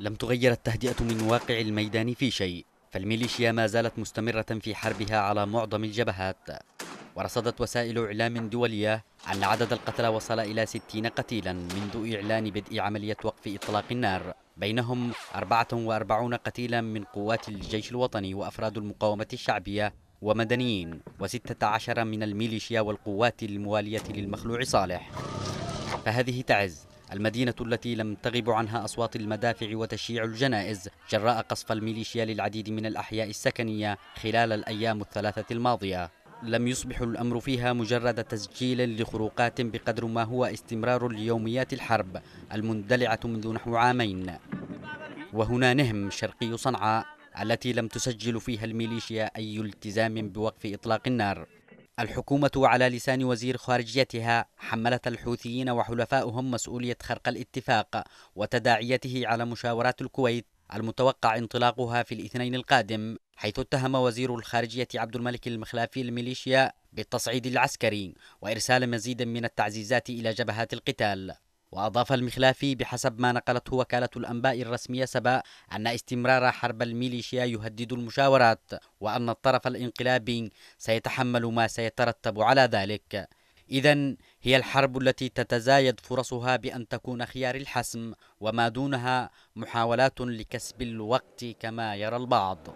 لم تغير التهدئة من واقع الميدان في شيء فالميليشيا ما زالت مستمرة في حربها على معظم الجبهات ورصدت وسائل إعلام دولية أن عدد القتلى وصل إلى 60 قتيلا منذ إعلان بدء عملية وقف إطلاق النار بينهم 44 قتيلا من قوات الجيش الوطني وأفراد المقاومة الشعبية ومدنيين و16 من الميليشيا والقوات الموالية للمخلوع صالح فهذه تعز المدينة التي لم تغب عنها أصوات المدافع وتشييع الجنائز جراء قصف الميليشيا للعديد من الأحياء السكنية خلال الأيام الثلاثة الماضية لم يصبح الأمر فيها مجرد تسجيل لخروقات بقدر ما هو استمرار ليوميات الحرب المندلعة منذ نحو عامين وهنا نهم شرقي صنعاء التي لم تسجل فيها الميليشيا أي التزام بوقف إطلاق النار الحكومة على لسان وزير خارجيتها حملت الحوثيين وحلفاؤهم مسؤولية خرق الاتفاق وتداعيته على مشاورات الكويت المتوقع انطلاقها في الاثنين القادم حيث اتهم وزير الخارجية عبد الملك المخلافي الميليشيا بالتصعيد العسكري وإرسال مزيد من التعزيزات إلى جبهات القتال وأضاف المخلافي بحسب ما نقلته وكالة الأنباء الرسمية سبأ أن استمرار حرب الميليشيا يهدد المشاورات وأن الطرف الانقلابي سيتحمل ما سيترتب على ذلك إذا هي الحرب التي تتزايد فرصها بأن تكون خيار الحسم وما دونها محاولات لكسب الوقت كما يرى البعض